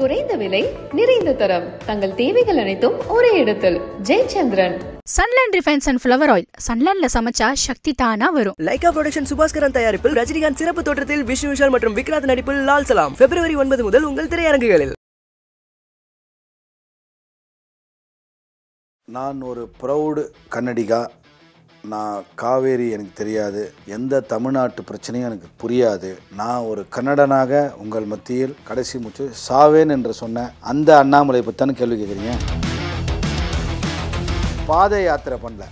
குறைந்த விலை நிறைந்த தரம் தங்கள் தேவைகள் அனைத்தும் ஒரே இடத்தில் Jayachandran Sunland refines and flower oil சன்லேண்ட்ல சமைச்சா சக்தி தானா வரும் லைகா ப்ரொடக்ஷன் சுபாஸ்கரன் தயாரிப்பில் ரஜினிகாந்த் சிறப்பு தோற்றத்தில் விஷ்ணு விஷால் மற்றும் விக்ராந்த் நடிப்பில் லால் சலாம் பிப்ரவரி ஒன்பது முதல் உங்கள் திரையரங்குகளில் நான் ஒரு ப்ரௌடு கன்னடிகா நான் காவேரி எனக்கு தெரியாது எந்த தமிழ்நாட்டு பிரச்சனையும் எனக்கு புரியாது நான் ஒரு கன்னடனாக உங்கள் மத்தியில் கடைசி முற்று சாவேன் என்று சொன்ன அந்த அண்ணாமலை பற்றி கேள்வி கேட்குறீங்க பாதை யாத்திரை பண்ணல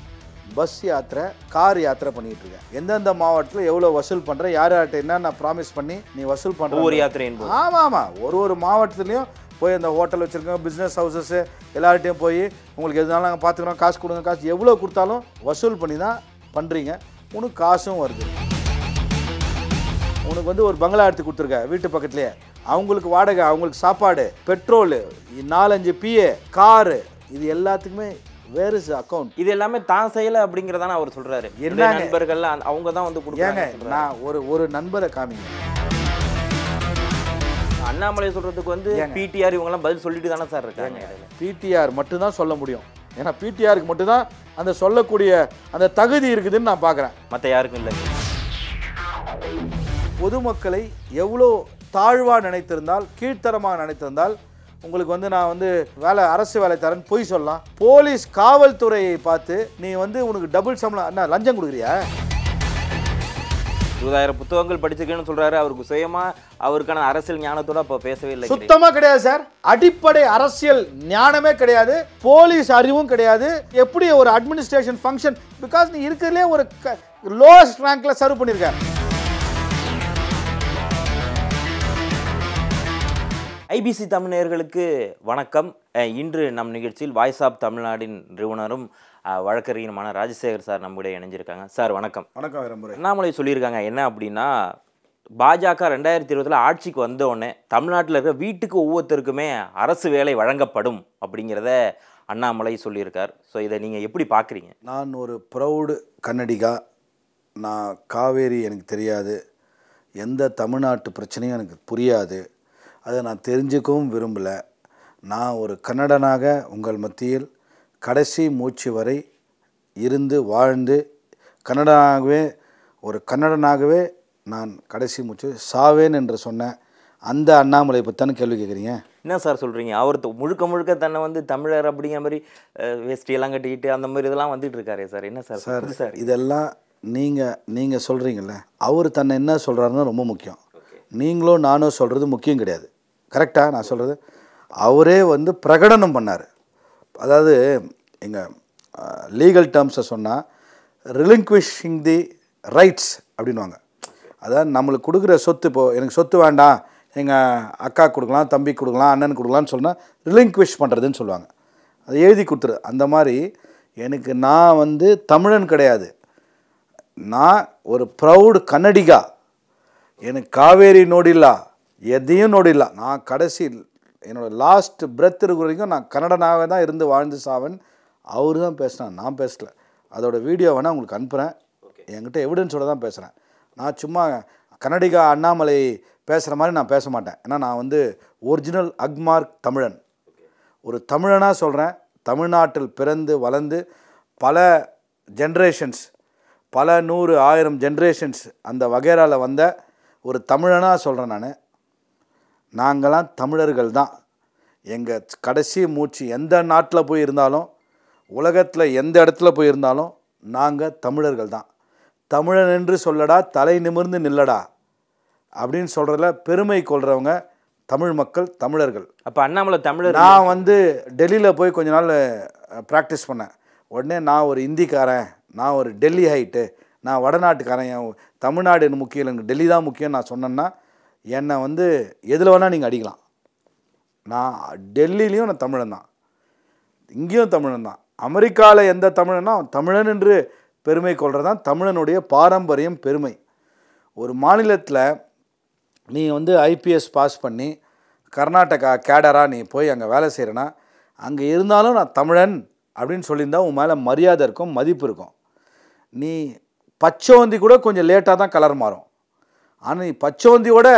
பஸ் யாத்திரை கார் யாத்திரை பண்ணிட்டு இருக்கேன் எந்தெந்த மாவட்டத்தில் எவ்வளோ வசூல் பண்ணுறேன் யார் யார்கிட்ட என்ன நான் ப்ராமிஸ் பண்ணி நீ வசூல் பண்ணுற ஒரு யாத்திரை ஆமாம் ஆமாம் ஒரு ஒரு மாவட்டத்துலேயும் போய் அந்த ஹோட்டல் வச்சுருக்கோம் பிஸ்னஸ் ஹவுசஸ்ஸு எல்லார்ட்டையும் போய் உங்களுக்கு எதுனாலும் நாங்கள் பார்த்துக்குறோம் காசு கொடுங்க காசு எவ்வளோ கொடுத்தாலும் வசூல் பண்ணி தான் பண்ணுறீங்க உனக்கு காசும் வருது உனக்கு வந்து ஒரு பங்களா எடுத்து கொடுத்துருக்க வீட்டு பக்கத்துலேயே அவங்களுக்கு வாடகை அவங்களுக்கு சாப்பாடு பெட்ரோலு நாலஞ்சு பிஏ காரு இது எல்லாத்துக்குமே வேறு அக்கௌண்ட் இது எல்லாமே தான் செய்யலை அப்படிங்கிறதான அவர் சொல்கிறாரு என்ன நண்பர்கள் அவங்க தான் வந்து கொடுக்குறாங்க நான் ஒரு ஒரு நண்பரை காமிங்க அண்ணாமலை சொல்கிறதுக்கு வந்து பிடிஆர் எல்லாம் பதில் சொல்லிட்டு தானே சார் இருக்காங்க பிடிஆர் மட்டும்தான் சொல்ல முடியும் ஏன்னா பிடிஆருக்கு மட்டும்தான் அந்த சொல்லக்கூடிய அந்த தகுதி இருக்குதுன்னு நான் பார்க்குறேன் மற்ற யாருக்கும் இல்லை பொதுமக்களை எவ்வளோ தாழ்வாக நினைத்திருந்தால் கீழ்த்தரமாக நினைத்திருந்தால் உங்களுக்கு வந்து நான் வந்து வேலை அரசு வேலை தரேன்னு பொய் சொல்லலாம் போலீஸ் காவல்துறையை பார்த்து நீ வந்து உனக்கு டபுள் சம்பளம் என்ன லஞ்சம் கொடுக்குறியா இருபதாயிரம் புத்தகங்கள் படிச்சிருக்கேன்னு சொல்றாரு அவருக்கு சுயமா அவருக்கான அரசியல் ஞானத்தோட அப்போ பேசவே இல்லை சுத்தமா கிடையாது சார் அடிப்படை அரசியல் ஞானமே கிடையாது போலீஸ் அறிவும் கிடையாது எப்படி ஒரு அட்மினிஸ்ட்ரேஷன் ஃபங்க்ஷன் பிகாஸ் நீ இருக்கிறதுலே ஒரு லோவஸ்ட் ரேங்க்ல சர்வ் பண்ணியிருக்காரு ஐபிசி தமிழர்களுக்கு வணக்கம் இன்று நம் நிகழ்ச்சியில் வாய்ஸ் ஆஃப் தமிழ்நாடின் நிறுவனரும் வழக்கறிஞருமான ராஜசேகர் சார் நம்முடைய இணைஞ்சிருக்காங்க சார் வணக்கம் வணக்கம் விரும்புகிறேன் அண்ணாமலை சொல்லியிருக்காங்க என்ன அப்படின்னா பாஜக ரெண்டாயிரத்தி இருபதில் ஆட்சிக்கு வந்தோடனே தமிழ்நாட்டில் இருக்கிற வீட்டுக்கு ஒவ்வொருத்தருக்குமே அரசு வேலை வழங்கப்படும் அப்படிங்கிறத அண்ணாமலை சொல்லியிருக்கார் ஸோ இதை நீங்கள் எப்படி பார்க்குறீங்க நான் ஒரு ப்ரௌடு கன்னடிகா நான் காவேரி எனக்கு தெரியாது எந்த தமிழ்நாட்டு பிரச்சனையும் எனக்கு புரியாது அதை நான் தெரிஞ்சுக்கவும் விரும்பலை நான் ஒரு கன்னடனாக உங்கள் மத்தியில் கடைசி மூச்சு வரை இருந்து வாழ்ந்து கன்னடனாகவே ஒரு கன்னடனாகவே நான் கடைசி மூச்சு சாவேன் என்று சொன்ன அந்த அண்ணாமலை பற்றி கேள்வி கேட்குறீங்க என்ன சார் சொல்கிறீங்க அவர் முழுக்க முழுக்க தன்னை வந்து தமிழர் அப்படிங்கிற மாதிரி வேஸ்டியெல்லாம் கட்டிக்கிட்டு அந்த மாதிரி இதெல்லாம் வந்துட்டு இருக்காரு சார் என்ன சார் சார் சார் இதெல்லாம் நீங்கள் நீங்கள் சொல்கிறீங்கள அவர் தன்னை என்ன சொல்கிறாருன்னு ரொம்ப முக்கியம் நீங்களும் நானும் சொல்கிறது முக்கியம் கிடையாது கரெக்டாக நான் சொல்கிறது அவரே வந்து பிரகடனம் பண்ணார் அதாவது எங்கள் லீகல் டேர்ம்ஸை சொன்னால் ரிலிங்க்விஷிங் தி ரைட்ஸ் அப்படின்வாங்க அதாவது நம்மளுக்கு கொடுக்குற சொத்து இப்போது எனக்கு சொத்து வேண்டாம் எங்கள் அக்கா கொடுக்கலாம் தம்பி கொடுக்கலாம் அண்ணன் கொடுக்கலான்னு சொன்னால் ரிலிங்க்விஷ் பண்ணுறதுன்னு சொல்லுவாங்க அதை எழுதி கொடுத்துரு அந்த மாதிரி எனக்கு நான் வந்து தமிழன் கிடையாது நான் ஒரு ப்ரௌடு கன்னடிகா எனக்கு காவேரி நோடில்லா எதையும் நோடில்லா நான் கடைசி என்னோடய லாஸ்ட் பிரெத் இருக்கிற வரைக்கும் நான் கன்னடனாகவே தான் இருந்து வாழ்ந்து சாவன் அவர் தான் பேசினேன் நான் பேசலை அதோடய வீடியோ வேணால் உங்களுக்கு அனுப்புகிறேன் என்கிட்ட எவிடன்ஸோட தான் பேசுகிறேன் நான் சும்மா கன்னடிகா அண்ணாமலை பேசுகிற மாதிரி நான் பேச மாட்டேன் ஏன்னா நான் வந்து ஒரிஜினல் அக்மார்க் தமிழன் ஒரு தமிழனாக சொல்கிறேன் தமிழ்நாட்டில் பிறந்து வளர்ந்து பல ஜென்ரேஷன்ஸ் பல நூறு ஆயிரம் ஜென்ரேஷன்ஸ் அந்த வகைராவில் வந்த ஒரு தமிழனாக சொல்கிறேன் நான் நாங்களாம் தமிழர்கள் தான் எங்கள் கடைசி மூச்சு எந்த நாட்டில் போய் இருந்தாலும் உலகத்தில் எந்த இடத்துல போயிருந்தாலும் நாங்கள் தமிழர்கள் தான் தமிழன் என்று சொல்லடா தலை நிமிர்ந்து நில்லடா அப்படின்னு சொல்கிறதுல பெருமை கொள்கிறவங்க தமிழ் மக்கள் தமிழர்கள் அப்போ அண்ணாமலை தமிழர் நான் வந்து டெல்லியில் போய் கொஞ்ச நாள் ப்ராக்டிஸ் பண்ணேன் உடனே நான் ஒரு இந்திக்காரன் நான் ஒரு டெல்லி ஹைட்டு நான் வடநாட்டுக்காரன் என் தமிழ்நாடு முக்கியம் எனக்கு டெல்லி தான் முக்கியம் நான் சொன்னேன்னா என்னை வந்து எதில் வேணால் நீங்கள் அடிக்கலாம் நான் டெல்லிலையும் நான் தமிழன் தான் இங்கேயும் தமிழன் தான் அமெரிக்காவில் எந்த தமிழனா தமிழன் என்று பெருமை தான் தமிழனுடைய பாரம்பரியம் பெருமை ஒரு மாநிலத்தில் நீ வந்து ஐபிஎஸ் பாஸ் பண்ணி கர்நாடகா கேடராக நீ போய் அங்கே வேலை செய்கிறேன்னா அங்கே இருந்தாலும் நான் தமிழன் அப்படின்னு சொல்லியிருந்தால் உன் மேலே மரியாதை இருக்கும் மதிப்பு இருக்கும் நீ பச்சை வந்தி கூட கொஞ்சம் லேட்டாக தான் கலர் மாறும் நீ பச்சோந்தியோட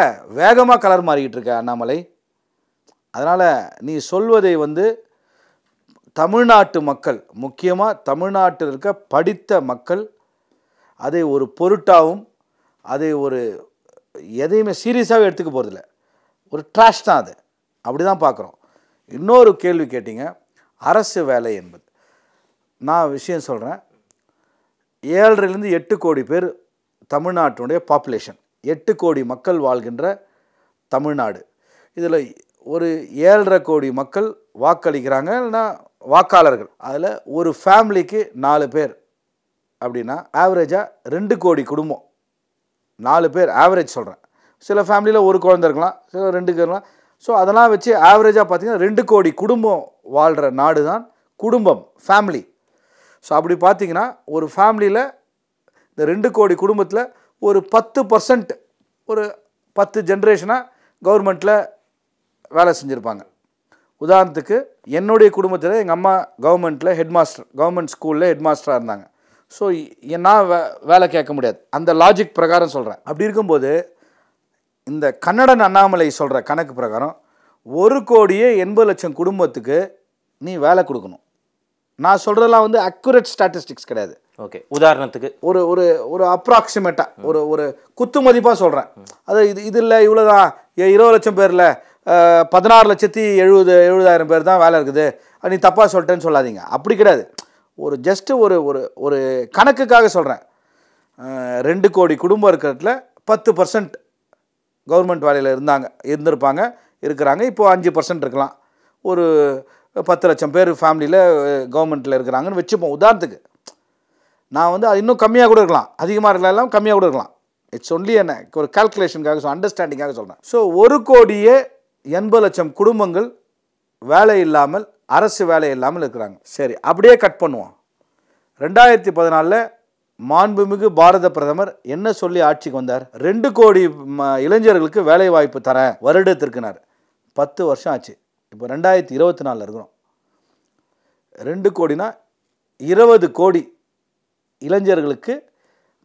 வேகமாக கலர் மாறிக்கிட்டு இருக்க அண்ணாமலை அதனால் நீ சொல்வதை வந்து தமிழ்நாட்டு மக்கள் முக்கியமாக தமிழ்நாட்டில் இருக்க படித்த மக்கள் அதை ஒரு பொருட்டாகவும் அதை ஒரு எதையுமே சீரியஸாகவே எடுத்துக்க போகிறதில்ல ஒரு ட்ராஷ் தான் அது அப்படி தான் பார்க்குறோம் இன்னொரு கேள்வி கேட்டிங்க அரசு வேலை என்பது நான் விஷயம் சொல்கிறேன் ஏழரைலேருந்து எட்டு கோடி பேர் தமிழ்நாட்டினுடைய பாப்புலேஷன் எட்டு கோடி மக்கள் வாழ்கின்ற தமிழ்நாடு இதில் ஒரு ஏழரை கோடி மக்கள் வாக்களிக்கிறாங்க இல்லைனா வாக்காளர்கள் அதில் ஒரு ஃபேமிலிக்கு நாலு பேர் அப்படின்னா ஆவரேஜாக ரெண்டு கோடி குடும்பம் நாலு பேர் ஆவரேஜ் சொல்கிறேன் சில ஃபேமிலியில் ஒரு குழந்த இருக்கலாம் சில ரெண்டு இருக்கலாம் ஸோ அதெல்லாம் வச்சு ஆவரேஜாக பார்த்திங்கன்னா ரெண்டு கோடி குடும்பம் வாழ்கிற நாடு தான் குடும்பம் ஃபேமிலி ஸோ அப்படி பார்த்திங்கன்னா ஒரு ஃபேமிலியில் இந்த ரெண்டு கோடி குடும்பத்தில் ஒரு பத்து பர்சன்ட் ஒரு பத்து ஜென்ரேஷனாக கவர்மெண்ட்டில் வேலை செஞ்சுருப்பாங்க உதாரணத்துக்கு என்னுடைய குடும்பத்தில் எங்கள் அம்மா கவர்மெண்ட்டில் ஹெட் மாஸ்டர் கவர்மெண்ட் ஸ்கூலில் ஹெட் மாஸ்டராக இருந்தாங்க ஸோ என்ன வே வேலை கேட்க முடியாது அந்த லாஜிக் பிரகாரம் சொல்கிறேன் அப்படி இருக்கும்போது இந்த கன்னடன் அண்ணாமலை சொல்கிற கணக்கு பிரகாரம் ஒரு கோடியே எண்பது லட்சம் குடும்பத்துக்கு நீ வேலை கொடுக்கணும் நான் சொல்கிறதெல்லாம் வந்து அக்யூரேட் ஸ்டாட்டிஸ்டிக்ஸ் கிடையாது ஓகே உதாரணத்துக்கு ஒரு ஒரு ஒரு அப்ராக்சிமேட்டாக ஒரு ஒரு குத்து மதிப்பாக சொல்கிறேன் அது இது இது இல்லை இவ்வளோதான் இருபது லட்சம் பேரில் பதினாறு லட்சத்தி எழுபது எழுபதாயிரம் பேர் தான் வேலை இருக்குது நீ தப்பாக சொல்லிட்டேன்னு சொல்லாதீங்க அப்படி கிடையாது ஒரு ஜஸ்ட்டு ஒரு ஒரு ஒரு கணக்குக்காக சொல்கிறேன் ரெண்டு கோடி குடும்பம் இருக்கிறதுல பத்து பர்சன்ட் கவர்மெண்ட் வேலையில் இருந்தாங்க இருந்திருப்பாங்க இருக்கிறாங்க இப்போது அஞ்சு பர்சன்ட் இருக்கலாம் ஒரு பத்து லட்சம் பேர் ஃபேமிலியில் கவர்மெண்ட்டில் இருக்கிறாங்கன்னு வச்சுப்போம் உதாரணத்துக்கு நான் வந்து அது இன்னும் கம்மியாக கூட இருக்கலாம் அதிகமாக இருக்கலாம் கம்மியாக கூட இருக்கலாம் இட்ஸ் ஒன்லி என்ன ஒரு கால்குலேஷனுக்காக ஸோ அண்டர்ஸ்டாண்டிங்காக சொல்கிறேன் ஸோ ஒரு கோடியே எண்பது லட்சம் குடும்பங்கள் வேலை இல்லாமல் அரசு வேலை இல்லாமல் இருக்கிறாங்க சரி அப்படியே கட் பண்ணுவோம் ரெண்டாயிரத்தி பதினாலில் மாண்புமிகு பாரத பிரதமர் என்ன சொல்லி ஆட்சிக்கு வந்தார் ரெண்டு கோடி இளைஞர்களுக்கு வேலை வாய்ப்பு தரேன் வருடத்திற்குனார் பத்து வருஷம் ஆச்சு இப்போ ரெண்டாயிரத்தி இருபத்தி நாலில் இருக்கிறோம் ரெண்டு கோடினா இருபது கோடி இளைஞர்களுக்கு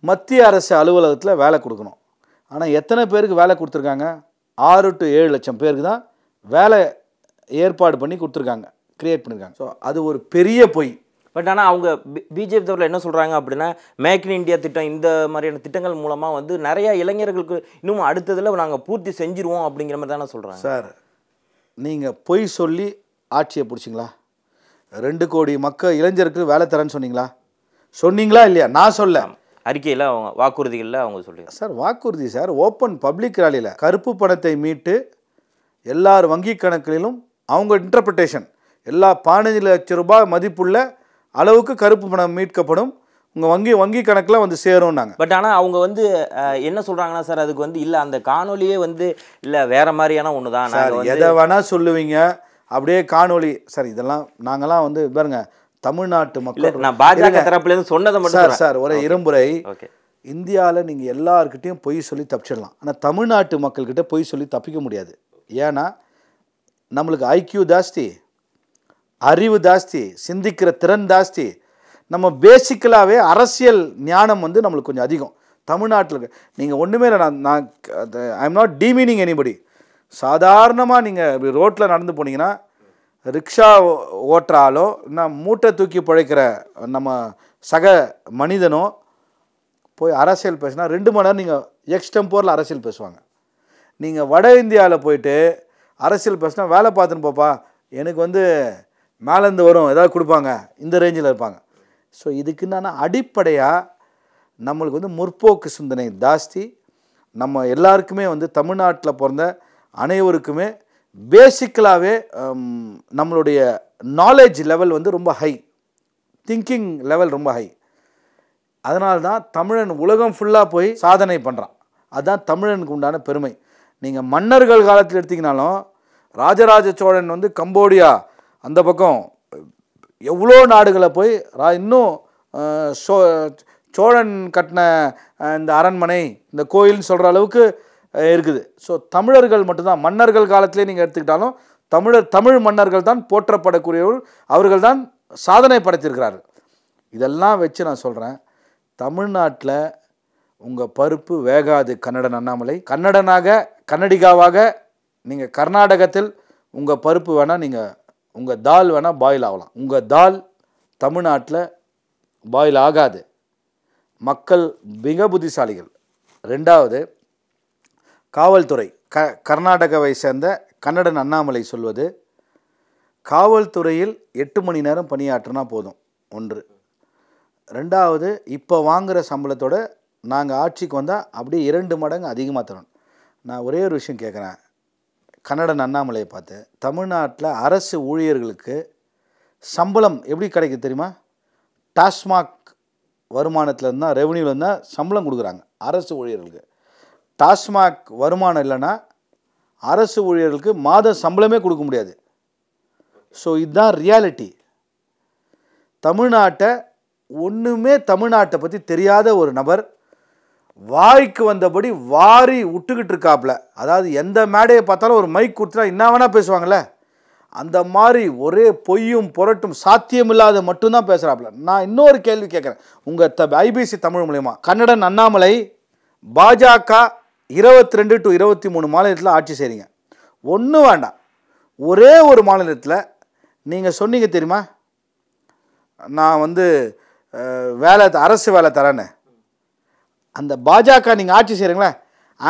மத்திய அரசு அலுவலகத்தில் வேலை கொடுக்கணும் ஆனால் எத்தனை பேருக்கு வேலை கொடுத்துருக்காங்க ஆறு டு ஏழு லட்சம் பேருக்கு தான் வேலை ஏற்பாடு பண்ணி கொடுத்துருக்காங்க க்ரியேட் பண்ணியிருக்காங்க ஸோ அது ஒரு பெரிய பொய் பட் ஆனால் அவங்க பிஜேபி தவிர என்ன சொல்கிறாங்க அப்படின்னா மேக் இன் இந்தியா திட்டம் இந்த மாதிரியான திட்டங்கள் மூலமாக வந்து நிறையா இளைஞர்களுக்கு இன்னும் அடுத்ததில் நாங்கள் பூர்த்தி செஞ்சுருவோம் அப்படிங்கிற மாதிரி தானே சொல்கிறாங்க சார் நீங்கள் பொய் சொல்லி ஆட்சியை பிடிச்சிங்களா ரெண்டு கோடி மக்கள் இளைஞருக்கு வேலை தரேன்னு சொன்னீங்களா சொன்னீங்களா இல்லையா நான் சொல்ல அறிக்கையில் அவங்க வாக்குறுதிகளில் அவங்க சொல்லுங்க சார் வாக்குறுதி சார் ஓப்பன் பப்ளிக் ராலியில் கருப்பு பணத்தை மீட்டு எல்லார் வங்கி கணக்குகளிலும் அவங்க இன்டர்பிரிட்டேஷன் எல்லா பதினஞ்சு லட்சம் ரூபாய் மதிப்புள்ள அளவுக்கு கருப்பு பணம் மீட்கப்படும் உங்கள் வங்கி வங்கி கணக்கில் வந்து சேரும்னாங்க பட் ஆனால் அவங்க வந்து என்ன சொல்கிறாங்கன்னா சார் அதுக்கு வந்து இல்லை அந்த காணொலியே வந்து இல்லை வேறு மாதிரியான ஒன்று தான் எதை வேணால் சொல்லுவீங்க அப்படியே காணொலி சார் இதெல்லாம் நாங்களாம் வந்து பாருங்கள் தமிழ்நாட்டு மக்கள் நான் பாஜக இருந்து சொன்னதை மட்டும் சார் சார் ஒரு இரும்புரை இந்தியாவில் நீங்கள் எல்லாருக்கிட்டையும் பொய் சொல்லி தப்பிச்சிடலாம் ஆனால் தமிழ்நாட்டு மக்கள்கிட்ட பொய் சொல்லி தப்பிக்க முடியாது ஏன்னா நம்மளுக்கு ஐக்கியூ ஜாஸ்தி அறிவு ஜாஸ்தி சிந்திக்கிற திறன் ஜாஸ்தி நம்ம பேசிக்கலாகவே அரசியல் ஞானம் வந்து நம்மளுக்கு கொஞ்சம் அதிகம் தமிழ்நாட்டில் நீங்கள் ஒன்றுமே இல்லை நான் நான் I am not demeaning anybody சாதாரணமாக நீங்கள் ரோட்டில் நடந்து போனீங்கன்னா ரிக்ஷா ஓட்டுறாலோ நான் மூட்டை தூக்கி பிழைக்கிற நம்ம சக மனிதனோ போய் அரசியல் பேசினா ரெண்டு மணி நேரம் நீங்கள் எக்ஸ்டெம்போரில் அரசியல் பேசுவாங்க நீங்கள் வட இந்தியாவில் போயிட்டு அரசியல் பேசினா வேலை பார்த்துன்னு போப்பா எனக்கு வந்து மேலேருந்து வரும் ஏதாவது கொடுப்பாங்க இந்த ரேஞ்சில் இருப்பாங்க ஸோ இதுக்கு என்னென்னா அடிப்படையாக நம்மளுக்கு வந்து முற்போக்கு சிந்தனை ஜாஸ்தி நம்ம எல்லாருக்குமே வந்து தமிழ்நாட்டில் பிறந்த அனைவருக்குமே பேசிக்கலாகவே um, நம்மளுடைய நாலேஜ் லெவல் வந்து ரொம்ப ஹை திங்கிங் லெவல் ரொம்ப ஹை அதனால தான் தமிழன் உலகம் ஃபுல்லாக போய் சாதனை பண்ணுறான் அதுதான் தமிழனுக்கு உண்டான பெருமை நீங்கள் மன்னர்கள் காலத்தில் எடுத்திங்கனாலும் ராஜராஜ சோழன் வந்து கம்போடியா அந்த பக்கம் எவ்வளோ நாடுகளை போய் ரா இன்னும் சோ சோழன் கட்டின இந்த அரண்மனை இந்த கோயில்னு சொல்கிற அளவுக்கு இருக்குது ஸோ தமிழர்கள் மட்டும்தான் மன்னர்கள் காலத்திலே நீங்கள் எடுத்துக்கிட்டாலும் தமிழர் தமிழ் மன்னர்கள் தான் போற்றப்படக்கூடியவர்கள் அவர்கள் தான் சாதனை படைத்திருக்கிறார்கள் இதெல்லாம் வச்சு நான் சொல்கிறேன் தமிழ்நாட்டில் உங்கள் பருப்பு வேகாது கன்னடன் அண்ணாமலை கன்னடனாக கன்னடிகாவாக நீங்கள் கர்நாடகத்தில் உங்கள் பருப்பு வேணால் நீங்கள் உங்கள் தால் வேணால் பாயில் ஆகலாம் உங்கள் தால் தமிழ்நாட்டில் பாயில் ஆகாது மக்கள் மிக புத்திசாலிகள் ரெண்டாவது காவல்துறை க கர்நாடகாவை சேர்ந்த கன்னடன் அண்ணாமலை சொல்வது காவல்துறையில் எட்டு மணி நேரம் பணியாற்றினா போதும் ஒன்று ரெண்டாவது இப்போ வாங்குகிற சம்பளத்தோட நாங்கள் ஆட்சிக்கு வந்தால் அப்படியே இரண்டு மடங்கு அதிகமாக தரணும் நான் ஒரே ஒரு விஷயம் கேட்குறேன் கன்னடன் அண்ணாமலையை பார்த்து தமிழ்நாட்டில் அரசு ஊழியர்களுக்கு சம்பளம் எப்படி கிடைக்கும் தெரியுமா டாஸ்மாக் வருமானத்துலேருந்து தான் சம்பளம் கொடுக்குறாங்க அரசு ஊழியர்களுக்கு டாஸ்மாக் வருமானம் இல்லைன்னா அரசு ஊழியர்களுக்கு மாத சம்பளமே கொடுக்க முடியாது ஸோ இதுதான் ரியாலிட்டி தமிழ்நாட்டை ஒன்றுமே தமிழ்நாட்டை பற்றி தெரியாத ஒரு நபர் வாய்க்கு வந்தபடி வாரி விட்டுக்கிட்டு இருக்காப்புல அதாவது எந்த மேடையை பார்த்தாலும் ஒரு மைக் கொடுத்துனா என்ன வேணால் பேசுவாங்களே அந்த மாதிரி ஒரே பொய்யும் புரட்டும் சாத்தியமில்லாத மட்டும்தான் பேசுகிறாப்புல நான் இன்னொரு கேள்வி கேட்குறேன் உங்கள் த ஐபிசி தமிழ் மூலயமா கன்னடன் அண்ணாமலை பாஜக இருபத்தி ரெண்டு டு இருபத்தி மூணு மாநிலத்தில் ஆட்சி செய்கிறீங்க ஒன்றும் வேண்டாம் ஒரே ஒரு மாநிலத்தில் நீங்கள் சொன்னீங்க தெரியுமா நான் வந்து வேலை அரசு வேலை தரேன்னு அந்த பாஜக நீங்கள் ஆட்சி செய்கிறீங்களே